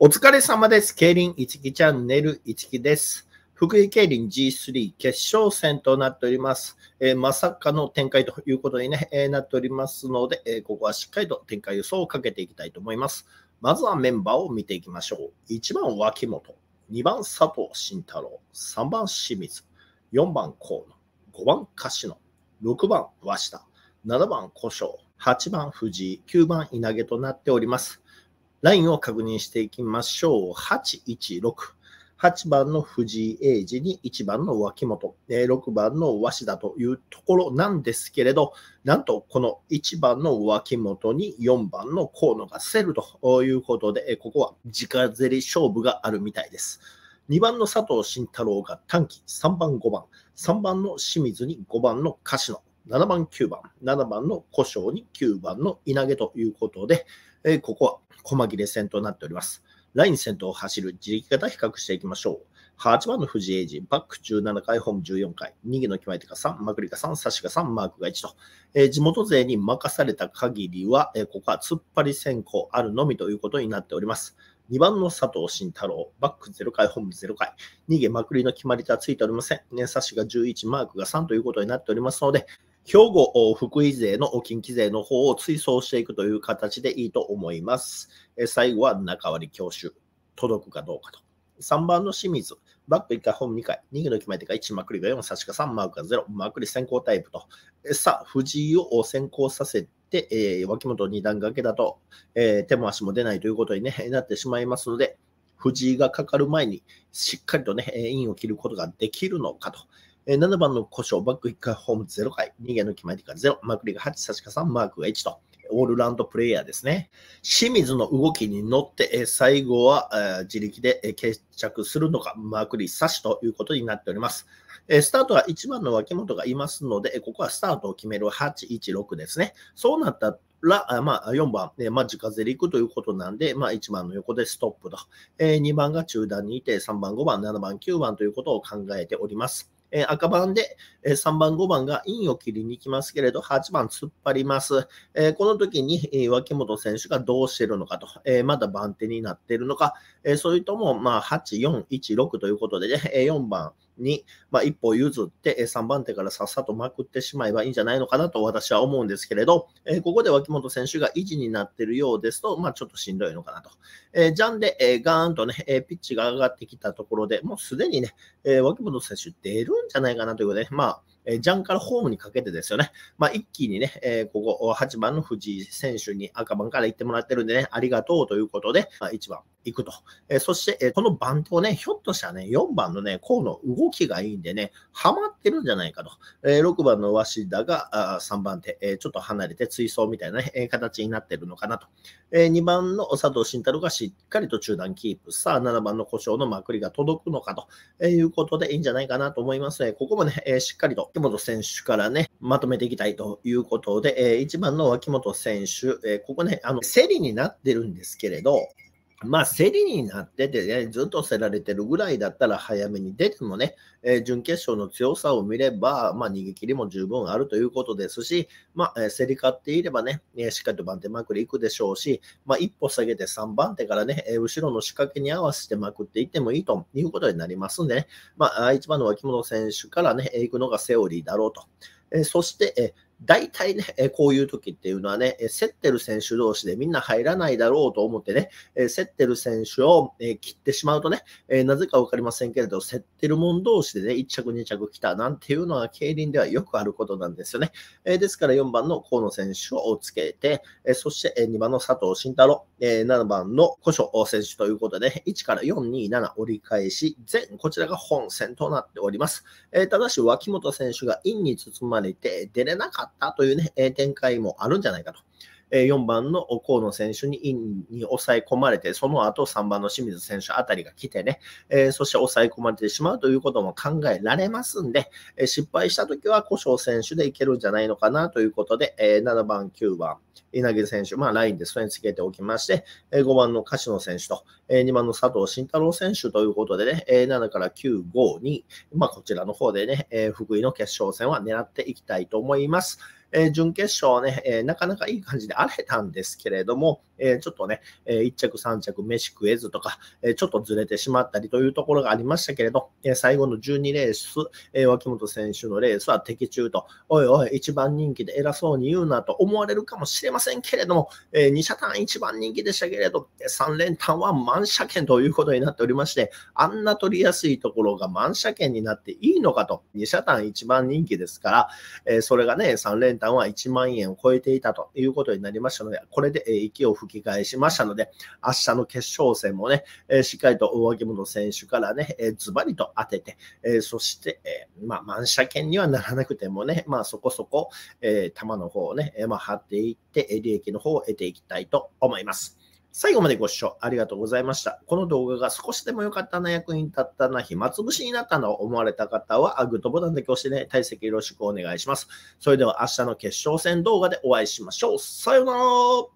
お疲れ様です。競輪一木チャンネル一木です。福井競輪 G3 決勝戦となっております。えー、まさかの展開ということに、ねえー、なっておりますので、えー、ここはしっかりと展開予想をかけていきたいと思います。まずはメンバーを見ていきましょう。1番脇本、2番佐藤慎太郎、3番清水、4番河野、5番柏野、6番鷲田、7番古生、8番藤井、9番稲毛となっております。ラインを確認していきましょう。816。8番の藤井英二に1番の脇本、6番の鷲田というところなんですけれど、なんとこの1番の脇本に4番の河野が競るということで、ここは直ゼり勝負があるみたいです。2番の佐藤慎太郎が短期、3番、5番、3番の清水に5番の柏野、7番、9番、7番の故障に9番の稲毛ということで、えー、ここは細切れ戦となっております。ライン戦闘を走る自力型比較していきましょう。8番の藤井エイジ、バック17回、ホーム14回、逃げの決まり手が3、まくりが3、差しが3、マークが1と、えー、地元勢に任された限りは、えー、ここは突っ張り先行あるのみということになっております。2番の佐藤慎太郎、バック0回、ホーム0回、逃げまくりの決まり手はついておりません。ね、差しが11、マークが3ということになっておりますので、兵庫福井税の近畿税の方を追走していくという形でいいと思います。え最後は中割教習、届くかどうかと。3番の清水、バック1回、ホーム2回、逃げの決まり手が1、まくりが4、差しか3、マークが0、まくり先行タイプと。さあ、藤井を先行させて、えー、脇本2段掛けだと、えー、手も足も出ないということに、ね、なってしまいますので、藤井がかかる前にしっかりとね、インを切ることができるのかと。えー、7番の故障、バック1回、ホームズ0回、逃げの決まりが0、マークリが8、サシカさん、マークが1と。オールラウンドプレイヤーですね。清水の動きに乗って、え最後は自力で決着するのか、マークリー差しということになっております。えスタートは1番の脇本がいますので、ここはスタートを決める816ですね。そうなったら、まあ、4番、えまあ、自家ゼリ行くということなんで、まあ、1番の横でストップと、え2番が中段にいて、3番、5番、7番、9番ということを考えております。えー、赤番で、えー、3番、5番がインを切りに行きますけれど、8番突っ張ります。えー、この時に、え脇本選手がどうしてるのかと、えまだ番手になっているのか、えそれとも、まあ、8、4、1、6ということでね、え4番、に、まあ、一歩譲って3番手からさっさとまくってしまえばいいんじゃないのかなと私は思うんですけれど、えここで脇本選手が維持になっているようですと、まあ、ちょっとしんどいのかなと。えジャンで、えガーンとね、えピッチが上がってきたところでもうすでにね、え脇本選手出るんじゃないかなということで、まあ、えジャンからホームにかけてですよね、まあ、一気にね、えー、ここ8番の藤井選手に赤番から行ってもらってるんでね、ありがとうということで、まあ、1番、行くと。えそして、えこのバントをね、ひょっとしたらね、4番のね、河野動きがいいんでね、ハマってるんじゃないかと。え6番の鷲田があ3番手、えちょっと離れて追走みたいな、ねえ形になってるのかなと。え2番の佐藤慎太郎がしっかりと中段キープ。さあ、7番の故障のまくりが届くのかと、えいうことでいいんじゃないかなと思いますね。ここもね、えしっかりと、木本選手からね、まとめていきたいということで、え1番の脇本選手、えここね、あの、競りになってるんですけれど、まあ、競りになってて、ね、ずっと競られてるぐらいだったら早めに出てもね、えー、準決勝の強さを見れば、まあ、逃げ切りも十分あるということですし、まあ、え競り勝っていればね、えしっかりと番手まくりいくでしょうし、まあ、一歩下げて3番手からね、え後ろの仕掛けに合わせてまくっていってもいいということになりますんで、ね、まあ、一番の脇本選手からね、行くのがセオリーだろうと。えそして、え大体ね、こういう時っていうのはね、競ってる選手同士でみんな入らないだろうと思ってね、競ってる選手を切ってしまうとね、なぜかわかりませんけれど、競ってる者同士でね、1着2着来たなんていうのは競輪ではよくあることなんですよね。ですから4番の河野選手をつけて、そして2番の佐藤慎太郎、7番の古書選手ということで、1から4、2、7折り返し、全こちらが本戦となっております。ただし、脇本選手がインに包まれて出れなかったったというね、展開もあるんじゃないかと。4番の河野選手にインに抑え込まれて、その後3番の清水選手あたりが来てね、えそして抑え込まれてしまうということも考えられますんで、え失敗したときは古生選手でいけるんじゃないのかなということで、え7番、9番、稲毛選手、まあ、ラインでそれにつけておきまして、5番の柏野選手と、2番の佐藤慎太郎選手ということでね、7から9、5、2、まあ、こちらの方でね、福井の決勝戦は狙っていきたいと思います。え準決勝ね、えなかなかいい感じで荒れたんですけれども、えちょっとね、え1着3着飯食えずとか、えちょっとずれてしまったりというところがありましたけれど、え最後の12レース、え脇本選手のレースは的中と、おいおい、1番人気で偉そうに言うなと思われるかもしれませんけれども、え2車単1番人気でしたけれど、3連単は満車券ということになっておりまして、あんな取りやすいところが満車券になっていいのかと、2車単1番人気ですから、えそれがね、3連単端は1万円を超えていたということになりましたので、これで息を吹き返しましたので、明日の決勝戦もね、しっかりと大脇本選手からね、ズバリと当てて、そして、まあ、満車券にはならなくてもね、まあ、そこそこ、え球の方をね、まあ、張っていって、利益の方を得ていきたいと思います。最後までご視聴ありがとうございました。この動画が少しでも良かったな、役に立ったな、暇つぶしになったなと思われた方は、グッドボタンだけ押してね、体積よろしくお願いします。それでは明日の決勝戦動画でお会いしましょう。さようなら